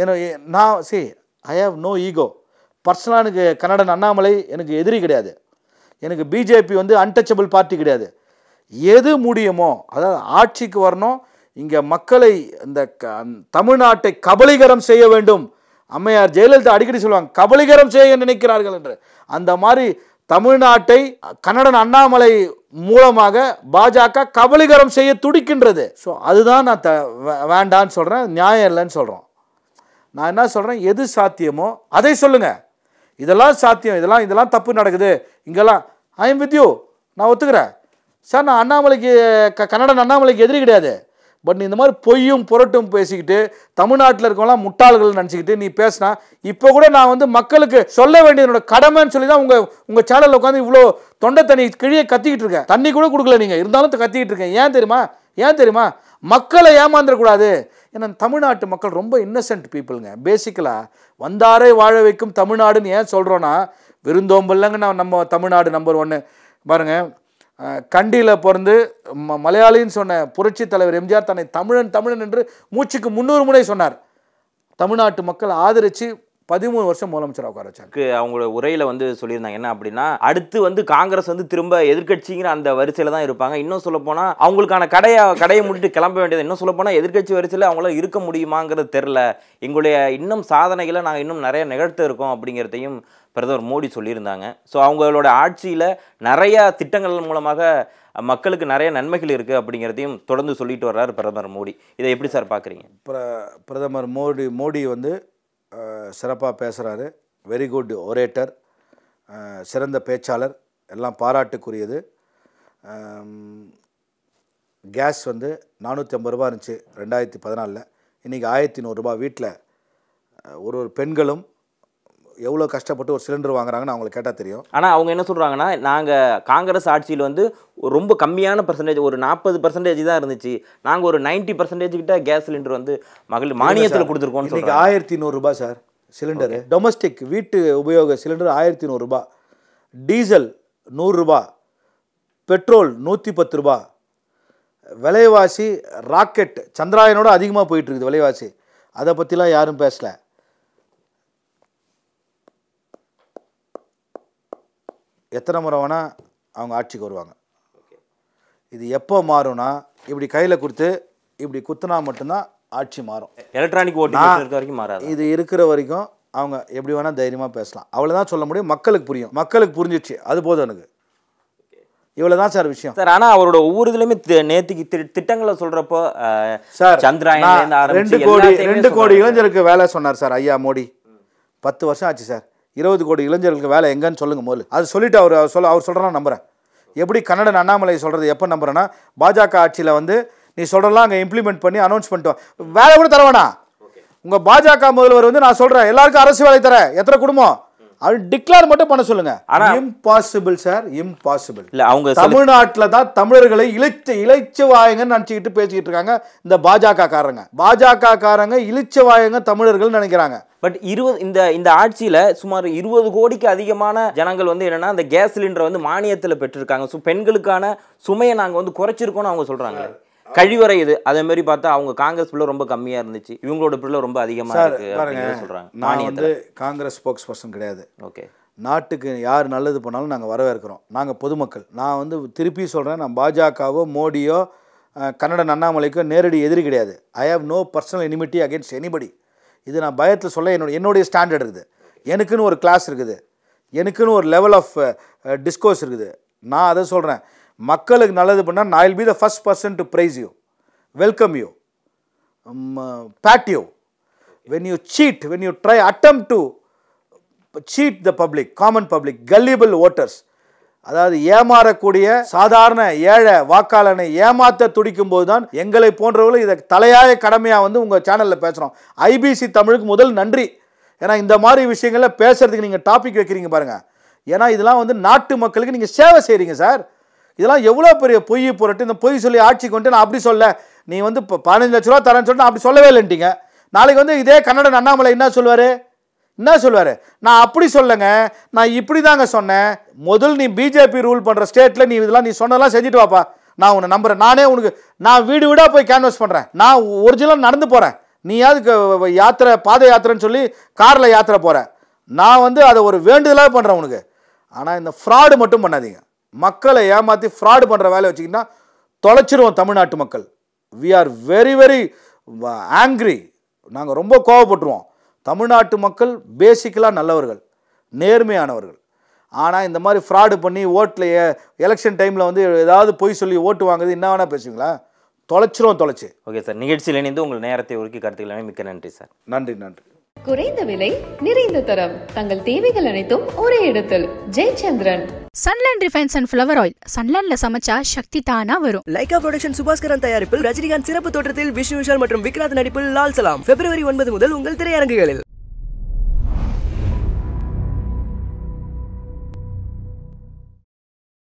ஏன்னா நான் see I have no ego பர்சனலாக எனக்கு கன்னடன் அண்ணாமலை எனக்கு எதிரி கிடையாது எனக்கு பிஜேபி வந்து அன்டச்சபிள் பார்ட்டி கிடையாது எது முடியுமோ அதாவது ஆட்சிக்கு வரணும் இங்கே மக்களை இந்த தமிழ்நாட்டை கபலீகரம் செய்ய வேண்டும் அம்மையார் ஜெயலலிதா அடிக்கடி சொல்லுவாங்க கபலீகரம் செய்ய நினைக்கிறார்கள் என்று அந்த மாதிரி தமிழ்நாட்டை கன்னடன் அண்ணாமலை மூலமாக பாஜக கபலீகரம் செய்ய துடிக்கின்றது ஸோ அதுதான் நான் த வேண்டான்னு சொல்கிறேன் நியாயம் இல்லைன்னு சொல்கிறோம் நான் என்ன சொல்கிறேன் எது சாத்தியமோ அதை சொல்லுங்கள் இதெல்லாம் சாத்தியம் இதெல்லாம் இதெல்லாம் தப்பு நடக்குது இங்கெல்லாம் ஐம் வித் நான் ஒத்துக்கிறேன் சார் நான் அண்ணாமலைக்கு க கன்னடன் அண்ணாமலைக்கு எதிரி கிடையாது பட் இந்த மாதிரி பொய்யும் புரட்டும் பேசிக்கிட்டு தமிழ்நாட்டில் இருக்கவங்களாம் முட்டாள்கள் நினச்சிக்கிட்டு நீ பேசினா இப்போ கூட நான் வந்து மக்களுக்கு சொல்ல வேண்டியதனோட கடமைன்னு சொல்லி தான் உங்கள் உங்கள் சேனலில் உட்காந்து இவ்வளோ தொண்டை தண்ணி கிழியை கத்திக்கிட்டு இருக்கேன் தண்ணி கூட கொடுக்கல நீங்கள் இருந்தாலும் கத்திக்கிட்டு இருக்கேன் ஏன் தெரியுமா ஏன் தெரியுமா மக்களை ஏமாந்துடக்கூடாது ஏன்னா தமிழ்நாட்டு மக்கள் ரொம்ப இன்னசென்ட் பீப்புளுங்க பேசிக்கலாக வந்தாரே வாழ வைக்கும் தமிழ்நாடுன்னு ஏன் சொல்கிறோன்னா விருந்தோம்பல்லங்க நம்ம தமிழ்நாடு நம்பர் ஒன்று பாருங்கள் கண்டியில் பிறந்து ம மலையாளின்னு சொன்ன புரட்சி தலைவர் எம்ஜிஆர் தன்னை தமிழன் தமிழன் என்று மூச்சுக்கு முன்னூறு முறை சொன்னார் தமிழ்நாட்டு மக்கள் ஆதரித்து பதிமூணு வருஷம் முதலமைச்சராக உட்கார வச்சாங்க அவங்களோட உரையில் வந்து சொல்லியிருந்தாங்க என்ன அப்படின்னா அடுத்து வந்து காங்கிரஸ் வந்து திரும்ப எதிர்கட்சிங்கிற அந்த வரிசையில் தான் இருப்பாங்க இன்னும் சொல்ல போனால் அவங்களுக்கான கடையை கடையை முடிட்டு கிளம்ப வேண்டியது இன்னும் சொல்ல போனால் எதிர்கட்சி வரிசையில் அவங்களால இருக்க முடியுமாங்கிறது தெரில எங்களுடைய இன்னும் சாதனைகளை நாங்கள் இன்னும் நிறைய நிகழ்த்து இருக்கோம் அப்படிங்கிறதையும் பிரதமர் மோடி சொல்லியிருந்தாங்க ஸோ அவங்களோட ஆட்சியில் நிறையா திட்டங்கள் மூலமாக மக்களுக்கு நிறைய நன்மைகள் இருக்குது அப்படிங்கிறதையும் தொடர்ந்து சொல்லிட்டு வர்றாரு பிரதமர் மோடி இதை எப்படி சார் பார்க்குறீங்க பிர பிரதமர் மோடி மோடி வந்து சிறப்பாக பேசுகிறாரு வெரி குட் ஒரேட்டர் சிறந்த பேச்சாளர் எல்லாம் பாராட்டுக்குரியது கேஸ் வந்து நானூற்றி ஐம்பது ரூபா இருந்துச்சு ரெண்டாயிரத்தி பதினாலில் இன்றைக்கி ஆயிரத்தி நூறுரூபா வீட்டில் ஒரு ஒரு பெண்களும் எவ்வளோ கஷ்டப்பட்டு ஒரு சிலிண்டர் வாங்குறாங்கன்னு அவங்களுக்கு கேட்டால் தெரியும் ஆனால் அவங்க என்ன சொல்கிறாங்கன்னா நாங்கள் காங்கிரஸ் ஆட்சியில் வந்து ரொம்ப கம்மியான பர்சன்டேஜ் ஒரு நாற்பது பர்சன்டேஜ் தான் இருந்துச்சு நாங்கள் ஒரு நைன்ட்டி பர்சன்டேஜ் கிட்ட கேஸ் சிலிண்டர் வந்து மகளிர் மானியத்தில் கொடுத்துருக்கோம் இன்றைக்கி ஆயிரத்தி நூறுரூபா சார் சிலிண்டரு டொமஸ்டிக் வீட்டு உபயோக சிலிண்டர் ஆயிரத்தி நூறுரூபா டீசல் நூறுரூபா பெட்ரோல் நூற்றி பத்து ரூபா விலைவாசி ராக்கெட் சந்திராயனோட அதிகமாக போயிட்டுருக்குது விலைவாசி அதை பற்றிலாம் யாரும் பேசலை எத்தனை முறை வேணால் அவங்க ஆட்சிக்கு வருவாங்க இது எப்போ மாறும்னா இப்படி கையில் கொடுத்து இப்படி குத்துனா மட்டும்தான் ஆட்சி மாறும் எலக்ட்ரானிக் ஓட்டு இருக்கிற வரைக்கும் மாறாது இது இருக்கிற வரைக்கும் அவங்க எப்படி வேணால் தைரியமாக பேசலாம் அவ்வளோதான் சொல்ல முடியும் மக்களுக்கு புரியும் மக்களுக்கு புரிஞ்சிச்சு அது போதும் எனக்கு இவ்வளோ தான் சார் விஷயம் சார் ஆனால் அவரோட ஒவ்வொரு இதுலையுமே நேற்றுக்கு திட்டங்களை சொல்கிறப்போ சார் சந்திராயன் ரெண்டு கோடி ரெண்டு கோடி இளைஞருக்கு வேலை சொன்னார் சார் ஐயா மோடி பத்து வருஷம் ஆச்சு சார் இருபது கோடி இளைஞர்களுக்கு வேலை எங்கன்னு சொல்லுங்க முதல்ல அது சொல்லிட்டு அவர் சொல்ல அவர் சொல்கிறனா நம்புகிறேன் எப்படி கன்னடன் அண்ணாமலை சொல்கிறது எப்போ நம்புகிறேன்னா பாஜக ஆட்சியில் வந்து நீ சொல்கிறலாம் அங்கே இம்ப்ளிமெண்ட் பண்ணி அனௌன்ஸ் பண்ணிட்டோம் வேலை கூட தரவேண்ணா உங்கள் பாஜக முதல்வர் வந்து நான் சொல்கிறேன் எல்லாருக்கும் அரசு வேலை தரேன் எத்தனை குடும்பம் அது டிக்ளேர் மட்டும் பண்ண சொல்லுங்க ஆனா இம்பாசிபிள் சார் இம்பாசிபிள் இல்ல அவங்க தமிழ்நாட்டில் தான் தமிழர்களை இழிச்ச இழைச்சு வாயங்கன்னு நினச்சிக்கிட்டு பேசிக்கிட்டு இருக்காங்க இந்த பாஜக காரங்க பாஜக காரங்க இழிச்ச வாயங்க தமிழர்கள் நினைக்கிறாங்க பட் இருபது இந்த இந்த ஆட்சியில் சுமார் இருபது கோடிக்கு அதிகமான ஜனங்கள் வந்து என்னென்னா அந்த கேஸ் சிலிண்டரை வந்து மானியத்தில் பெற்றிருக்காங்க ஸோ பெண்களுக்கான சுமையை நாங்கள் வந்து குறைச்சிருக்கோம்னு அவங்க சொல்கிறாங்க கழிவறை இது அதே மாதிரி பார்த்தா அவங்க காங்கிரஸ் பிள்ளை ரொம்ப கம்மியாக இருந்துச்சு இவங்களோட பிள்ளை ரொம்ப அதிகமாக இருக்கு சொல்கிறாங்க நான் வந்து காங்கிரஸ் ஸ்போக்ஸ் பர்சன் கிடையாது ஓகே நாட்டுக்கு யார் நல்லது பண்ணாலும் நாங்கள் வரவேற்கிறோம் நாங்கள் பொதுமக்கள் நான் வந்து திருப்பி சொல்கிறேன் நான் பாஜகவோ மோடியோ கன்னடன் அண்ணாமலைக்கோ நேரடி எதிரி கிடையாது I have no personal enmity against anybody இது நான் பயத்தில் சொல்ல என்னோட என்னுடைய ஸ்டாண்டர்ட் இருக்குது எனக்குன்னு ஒரு கிளாஸ் இருக்குது எனக்குன்னு ஒரு லெவல் ஆஃப் டிஸ்கோஸ் இருக்குது நான் அதை சொல்கிறேன் மக்களுக்கு நல்லது பண்ணால் நான் will be the first person to praise you welcome you pat you when you cheat when you try attempt to cheat the public common public gullible voters அதாவது ஏமாறக்கூடிய சாதாரண ஏழை வாக்காளனை ஏமாத்த துடிக்கும் போது தான் எங்களை போன்றவர்களும் இதை தலையாய கடமையாக வந்து உங்கள் சேனலில் பேசுகிறோம் ஐபிசி தமிழுக்கு முதல் நன்றி ஏன்னா இந்த மாதிரி விஷயங்களில் பேசுகிறதுக்கு நீங்கள் டாபிக் வைக்கிறீங்க பாருங்கள் ஏன்னா இதெல்லாம் வந்து நாட்டு மக்களுக்கு நீங்கள் சேவை செய்கிறீங்க சார் இதெல்லாம் எவ்வளோ பெரிய பொய் புரட்டு இந்த பொய் சொல்லி ஆட்சிக்கு வந்துட்டு நான் அப்படி சொல்ல நீ வந்து இப்போ பதினஞ்சு லட்ச ரூபா தரேன்னு சொல்லிட்டு அப்படி சொல்லவே இல்லைன்ட்டிங்க நாளைக்கு வந்து இதே கன்னடன் அண்ணாமலை என்ன சொல்லுவார் என்ன சொல்லுவார் நான் அப்படி சொல்லுங்க நான் இப்படி தாங்க சொன்னேன் முதல் நீ பிஜேபி ரூல் பண்ணுற ஸ்டேட்டில் நீ இதெல்லாம் நீ சொன்னதெல்லாம் செஞ்சுட்டு வாப்பா நான் உன்னை நம்புகிறேன் நானே உனக்கு நான் வீடு வீடாக போய் கேன்வஸ் பண்ணுறேன் நான் ஒரிஜினலாக நடந்து போகிறேன் நீயாவது யாத்திரை பாத யாத்திரைன்னு சொல்லி காரில் யாத்திரை போகிறேன் நான் வந்து அதை ஒரு வேண்டுதலாக பண்ணுறேன் உனக்கு ஆனால் இந்த ஃப்ராடு மட்டும் பண்ணாதீங்க மக்களை ஏமாற்றி ஃப்ராடு பண்ணுற வேலையை வச்சிங்கன்னா தொலைச்சிருவோம் தமிழ்நாட்டு மக்கள் we are very very angry நாங்கள் ரொம்ப கோவப்பட்டுருவோம் தமிழ்நாட்டு மக்கள் பேசிக்கலாக நல்லவர்கள் நேர்மையானவர்கள் ஆனால் இந்த மாதிரி ஃப்ராடு பண்ணி ஓட்டில் எலெக்ஷன் டைமில் வந்து ஏதாவது பொய் சொல்லி ஓட்டு வாங்குது என்ன வேணால் பேசுவீங்களா தொலைச்சிரும் தொலைச்சி ஓகே சார் நிகழ்ச்சியில் இணைந்து உங்கள் நேரத்தை ஒதுக்கி கருத்துக்கலாமே மிக்க நன்றி சார் நன்றி நன்றி குறைந்த விலை நிறைந்த தரம் தங்கள் தேவைகள் அனைத்தும் ஒரே இடத்தில் Jayachandran Sunland refines and flower oil சன்லேண்ட்ல சமைச்சா சக்தி தானா வரும் லைகா ப்ரொடக்ஷன் சுபாஸ்கரன் தயாரிப்பில் ரஜினிகாந்த் சிறப்பு தோற்றத்தில் விஷ்ணு விஷால் மற்றும் விக்ராந்த் நடிப்பில் லால் சலாம் பிப்ரவரி ஒன்பது முதல் உங்கள் திரையரங்குகளில்